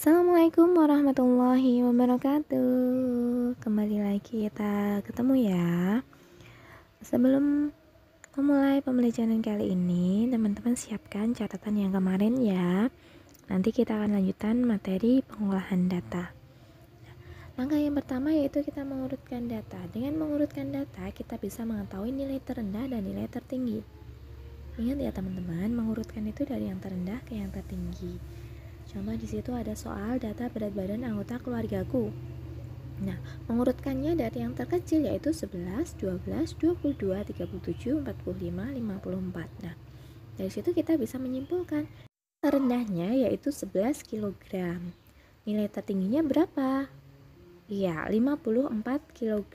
Assalamualaikum warahmatullahi wabarakatuh. Kembali lagi kita ketemu ya. Sebelum memulai pembelajaran kali ini, teman-teman siapkan catatan yang kemarin ya. Nanti kita akan lanjutkan materi pengolahan data. Langkah yang pertama yaitu kita mengurutkan data. Dengan mengurutkan data, kita bisa mengetahui nilai terendah dan nilai tertinggi. Ingat ya teman-teman, mengurutkan itu dari yang terendah ke yang tertinggi. Contoh di situ ada soal data berat badan anggota keluargaku. Nah, mengurutkannya dari yang terkecil yaitu 11, 12, 22, 37, 45, 54. Nah, dari situ kita bisa menyimpulkan terendahnya yaitu 11 kg. Nilai tertingginya berapa? Iya, 54 kg.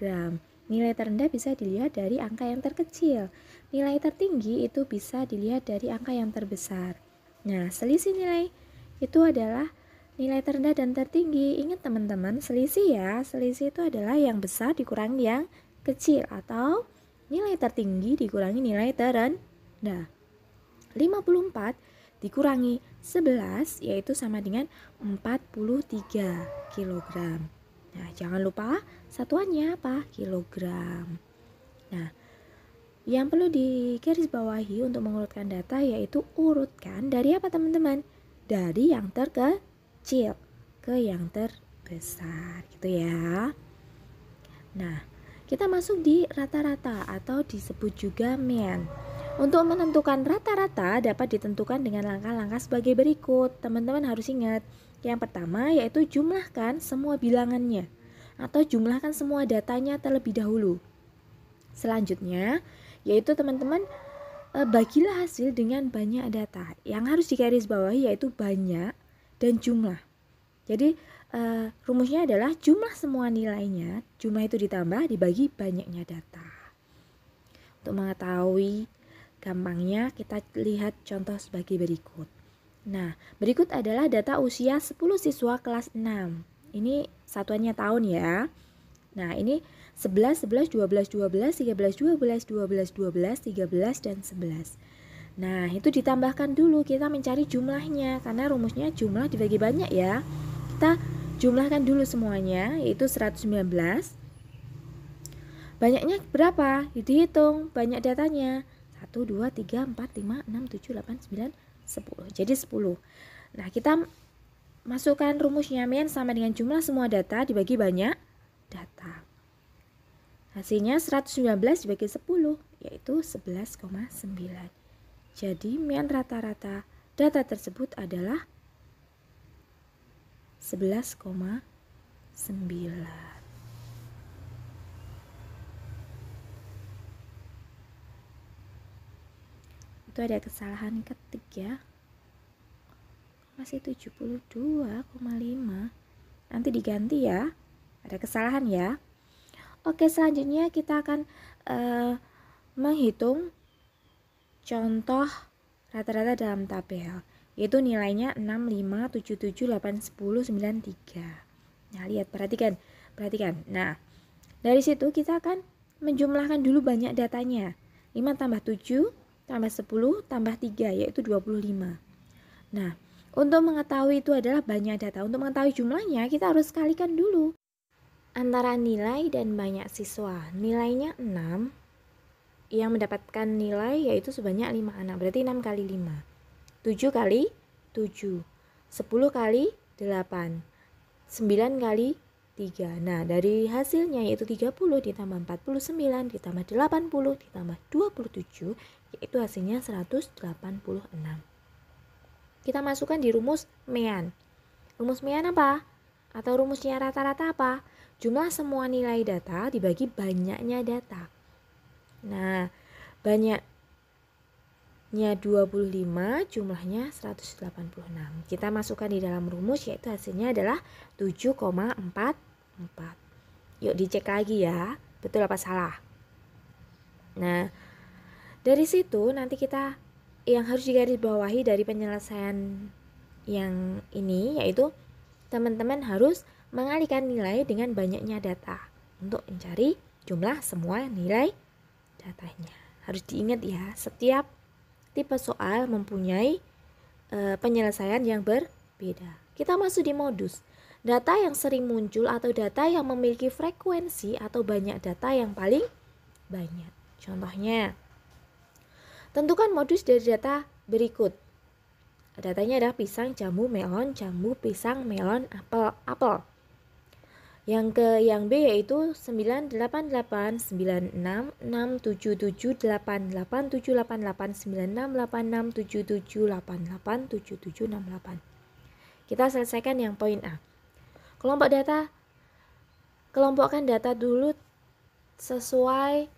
Nilai terendah bisa dilihat dari angka yang terkecil. Nilai tertinggi itu bisa dilihat dari angka yang terbesar. Nah, selisih nilai itu adalah nilai terendah dan tertinggi. Ingat teman-teman, selisih ya. Selisih itu adalah yang besar dikurangi yang kecil atau nilai tertinggi dikurangi nilai terendah. 54 dikurangi 11 yaitu sama dengan 43 kg. Nah, jangan lupa satuannya apa? Kilogram. Nah, yang perlu digarisbawahi untuk mengurutkan data yaitu urutkan dari apa teman-teman? dari yang terkecil ke yang terbesar gitu ya. Nah, kita masuk di rata-rata atau disebut juga mean. Untuk menentukan rata-rata dapat ditentukan dengan langkah-langkah sebagai berikut. Teman-teman harus ingat, yang pertama yaitu jumlahkan semua bilangannya atau jumlahkan semua datanya terlebih dahulu. Selanjutnya, yaitu teman-teman Eh, bagilah hasil dengan banyak data. Yang harus digarisbawahi yaitu banyak dan jumlah. Jadi uh, rumusnya adalah jumlah semua nilainya, jumlah itu ditambah dibagi banyaknya data. Untuk mengetahui gampangnya kita lihat contoh sebagai berikut. Nah, berikut adalah data usia 10 siswa kelas 6. Ini satuannya tahun ya. Nah, ini 11, 11, 12, 12, 13, 12, 12, 12, 13, dan 11 Nah itu ditambahkan dulu kita mencari jumlahnya Karena rumusnya jumlah dibagi banyak ya Kita jumlahkan dulu semuanya yaitu 119 Banyaknya berapa? Dihitung banyak datanya 1, 2, 3, 4, 5, 6, 7, 8, 9, 10 Jadi 10 Nah kita masukkan rumusnya nyamian sama dengan jumlah semua data dibagi banyak data Hasilnya 119 dibagi 10 yaitu 11,9. Jadi mean rata-rata data tersebut adalah 11,9. Itu ada kesalahan ketik ya. Masih 72,5. Nanti diganti ya. Ada kesalahan ya. Oke, selanjutnya kita akan uh, menghitung contoh rata-rata dalam tabel yaitu nilainya 6, 5, 7, 7, 8, 10, 9, 3 nah lihat perhatikan perhatikan nah dari situ kita akan menjumlahkan dulu banyak datanya 5 tambah 7 tambah 10 tambah 3 yaitu 25 nah untuk mengetahui itu adalah banyak data untuk mengetahui jumlahnya kita harus kalikan dulu Antara nilai dan banyak siswa, nilainya 6, yang mendapatkan nilai yaitu sebanyak 5 anak, berarti 6 kali 5. 7 kali 7, 10 kali 8, 9 kali 3. Nah, dari hasilnya yaitu 30 ditambah 49 ditambah 80 ditambah 27 yaitu hasilnya 186. Kita masukkan di rumus Mean. Rumus Mean apa? Atau rumusnya rata-rata apa? Jumlah semua nilai data dibagi banyaknya data. Nah, banyaknya 25 jumlahnya 186. Kita masukkan di dalam rumus yaitu hasilnya adalah 7,44. Yuk dicek lagi ya, betul apa salah. Nah, dari situ nanti kita yang harus digarisbawahi dari penyelesaian yang ini yaitu teman-teman harus mengalihkan nilai dengan banyaknya data untuk mencari jumlah semua nilai datanya. Harus diingat ya, setiap tipe soal mempunyai e, penyelesaian yang berbeda. Kita masuk di modus. Data yang sering muncul atau data yang memiliki frekuensi atau banyak data yang paling banyak. Contohnya, tentukan modus dari data berikut. Datanya adalah pisang, jamu melon, jamu pisang, melon, apel, apel. Yang ke yang B yaitu 988989677889878966867788768. Kita selesaikan yang poin A. Kelompok data kelompokkan data dulu sesuai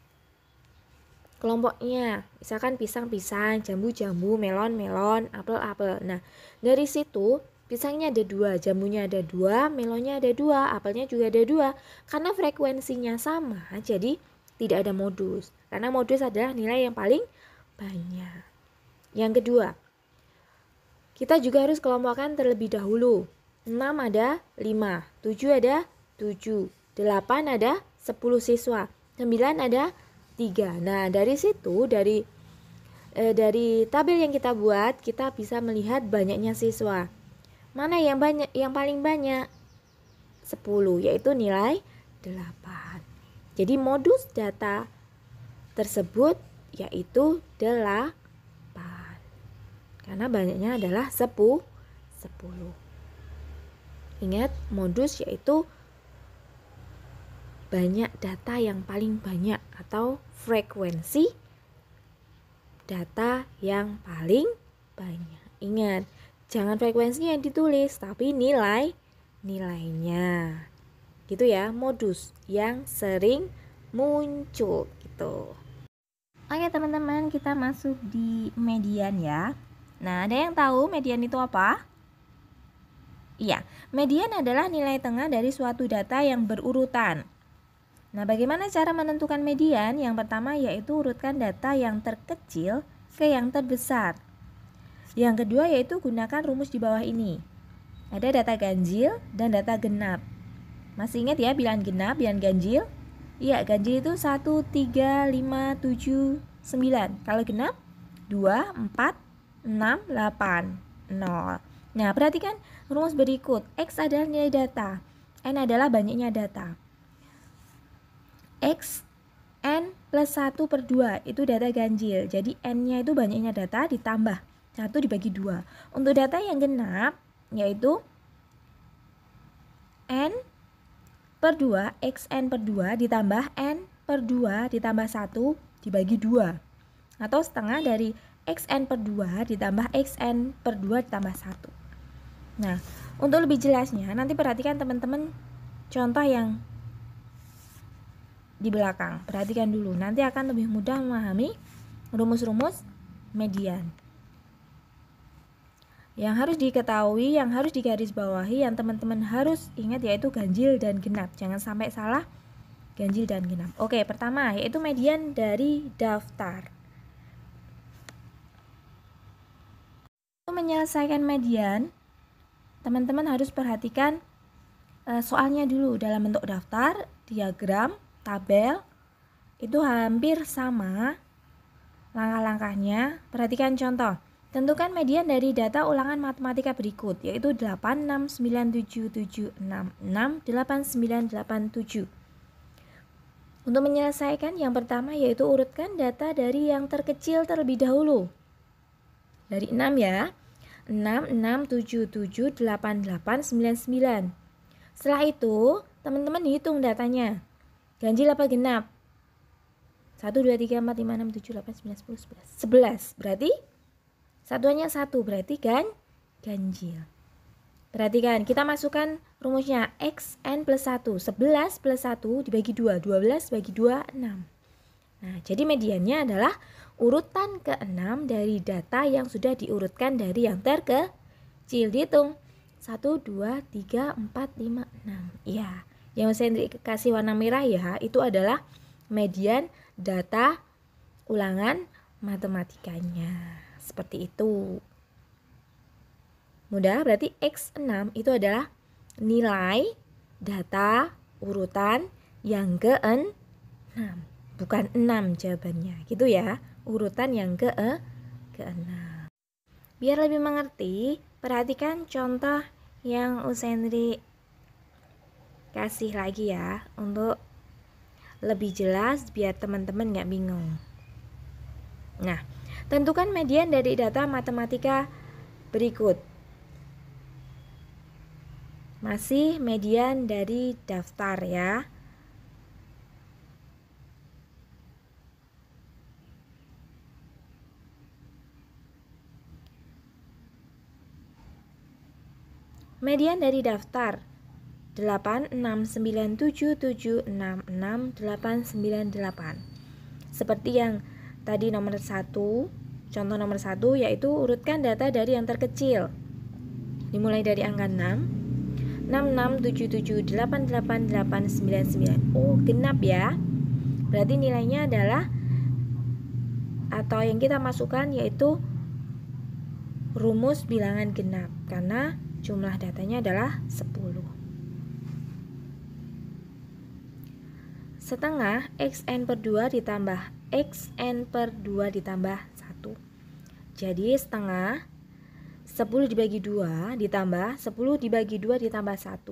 kelompoknya. Misalkan pisang-pisang, jambu-jambu, melon-melon, apel-apel. Nah, dari situ Pisangnya ada dua, jamunya ada dua, melonnya ada dua, apelnya juga ada dua. Karena frekuensinya sama, jadi tidak ada modus. Karena modus adalah nilai yang paling banyak. Yang kedua, kita juga harus kelompokkan terlebih dahulu. 6 ada 5, 7 ada 7, 8 ada 10 siswa, 9 ada 3. Nah, dari situ dari eh, dari tabel yang kita buat, kita bisa melihat banyaknya siswa. Mana yang banyak yang paling banyak? 10 yaitu nilai 8. Jadi modus data tersebut yaitu 8. Karena banyaknya adalah 10 10. Ingat modus yaitu banyak data yang paling banyak atau frekuensi data yang paling banyak. Ingat, Jangan frekuensinya yang ditulis, tapi nilai nilainya. Gitu ya, modus yang sering muncul gitu. Oke teman-teman, kita masuk di median ya. Nah, ada yang tahu median itu apa? Iya, median adalah nilai tengah dari suatu data yang berurutan. Nah, bagaimana cara menentukan median? Yang pertama yaitu urutkan data yang terkecil ke yang terbesar. Yang kedua yaitu gunakan rumus di bawah ini. Ada data ganjil dan data genap. Masih ingat ya bilangan genap, bilangan ganjil? Iya, ganjil itu 1, 3, 5, 7, 9. Kalau genap, 2, 4, 6, 8, 0. Nah, perhatikan rumus berikut. X adalah nilai data. N adalah banyaknya data. X N plus 1 per 2 itu data ganjil. Jadi N-nya itu banyaknya data ditambah 1 dibagi 2. Untuk data yang genap yaitu n per 2, xn per 2 ditambah n per 2 ditambah 1 dibagi 2. Atau setengah dari xn per 2 ditambah xn per 2 ditambah 1. Nah, untuk lebih jelasnya nanti perhatikan teman-teman contoh yang di belakang. Perhatikan dulu, nanti akan lebih mudah memahami rumus-rumus median. Yang harus diketahui, yang harus digarisbawahi, yang teman-teman harus ingat yaitu ganjil dan genap. Jangan sampai salah ganjil dan genap. Oke, pertama yaitu median dari daftar. Untuk menyelesaikan median, teman-teman harus perhatikan eh, soalnya dulu dalam bentuk daftar, diagram, tabel itu hampir sama langkah-langkahnya. Perhatikan contoh. Tentukan median dari data ulangan matematika berikut, yaitu 86977668987. Untuk menyelesaikan yang pertama yaitu urutkan data dari yang terkecil terlebih dahulu. Dari 6 ya. 66778899. Setelah itu, teman-teman hitung datanya. Ganjil apa genap? 1 2 3 4 5 6 7 8 9 10 11. 11. Berarti Satuannya satu berarti kan ganjil. Perhatikan, kita masukkan rumusnya x n plus 1. 11 plus 1 dibagi 2, 12 bagi 2, 6. Nah, jadi mediannya adalah urutan ke-6 dari data yang sudah diurutkan dari yang terkecil. Dihitung. 1, 2, 3, 4, 5, 6. Ya, yang saya dikasih warna merah ya, itu adalah median data ulangan matematikanya. Seperti itu. Mudah, berarti X6 itu adalah nilai data urutan yang ke-6. Bukan 6 jawabannya, gitu ya. Urutan yang ke-6. Ke Biar lebih mengerti, perhatikan contoh yang Usendri kasih lagi ya untuk lebih jelas biar teman-teman nggak bingung. Nah, Tentukan median dari data matematika berikut. Masih median dari daftar ya. Median dari daftar 8697766898. Seperti yang tadi nomor satu contoh nomor satu yaitu urutkan data dari yang terkecil dimulai dari angka 6 sembilan. oh genap ya berarti nilainya adalah atau yang kita masukkan yaitu rumus bilangan genap karena jumlah datanya adalah 10. Setengah xn per 2 ditambah xn per 2 ditambah 1 jadi setengah 10 dibagi 2 ditambah 10 dibagi 2 ditambah 1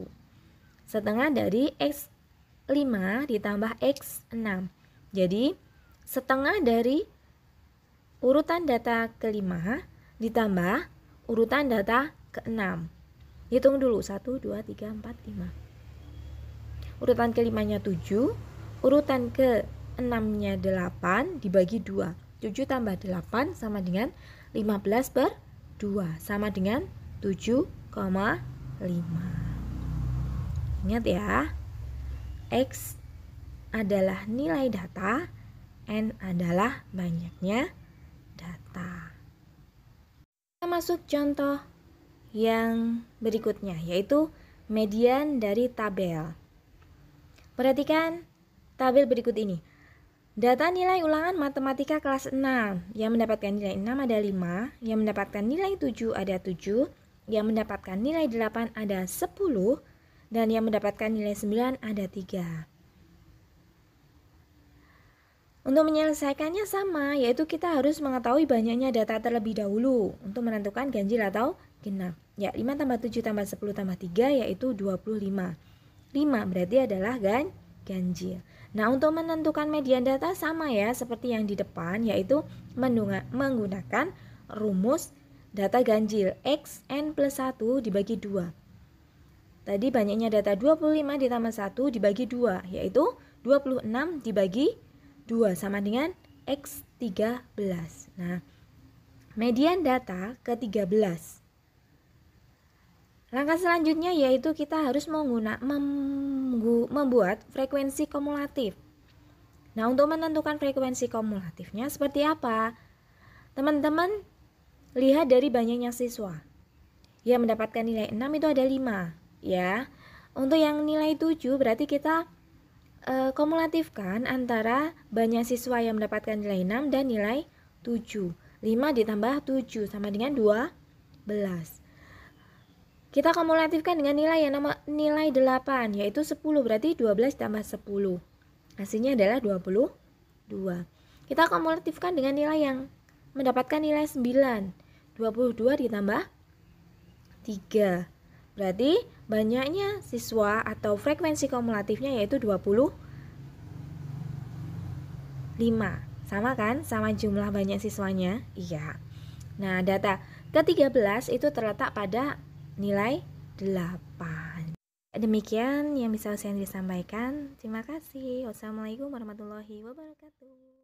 setengah dari x5 ditambah x6 jadi setengah dari urutan data kelima ditambah urutan data keenam hitung dulu 1, 2, 3, 4, 5 urutan kelimanya 7 urutan ke 6-nya 8 dibagi 2. 7 tambah 8 sama dengan 15 per 2 sama dengan 7,5. Ingat ya, X adalah nilai data, N adalah banyaknya data. Kita masuk contoh yang berikutnya, yaitu median dari tabel. Perhatikan tabel berikut ini. Data nilai ulangan matematika kelas 6. Yang mendapatkan nilai 6 ada 5, yang mendapatkan nilai 7 ada 7, yang mendapatkan nilai 8 ada 10, dan yang mendapatkan nilai 9 ada 3. Untuk menyelesaikannya sama, yaitu kita harus mengetahui banyaknya data terlebih dahulu untuk menentukan ganjil atau genap. Ya, 5 tambah 7 tambah 10 tambah 3 yaitu 25. 5 berarti adalah gan ganjil. Nah, untuk menentukan median data sama ya seperti yang di depan yaitu menggunakan rumus data ganjil X n plus 1 dibagi 2. Tadi banyaknya data 25 ditambah 1 dibagi 2 yaitu 26 dibagi 2 sama dengan X 13. Nah, median data ke-13 Langkah selanjutnya yaitu kita harus mengguna, membuat frekuensi kumulatif. Nah, untuk menentukan frekuensi kumulatifnya seperti apa? Teman-teman, lihat dari banyaknya siswa. Yang mendapatkan nilai 6 itu ada 5, ya. Untuk yang nilai 7 berarti kita e, kumulatifkan antara banyak siswa yang mendapatkan nilai 6 dan nilai 7. 5 ditambah 7 sama dengan 12. Kita kumulatifkan dengan nilai yang nama nilai 8 yaitu 10 berarti 12 tambah 10. Hasilnya adalah 22. Kita kumulatifkan dengan nilai yang mendapatkan nilai 9. 22 ditambah 3. Berarti banyaknya siswa atau frekuensi kumulatifnya yaitu 25. Sama kan? Sama jumlah banyak siswanya? Iya. Nah, data ke-13 itu terletak pada nilai 8. Demikian yang bisa saya sampaikan. Terima kasih. Wassalamualaikum warahmatullahi wabarakatuh.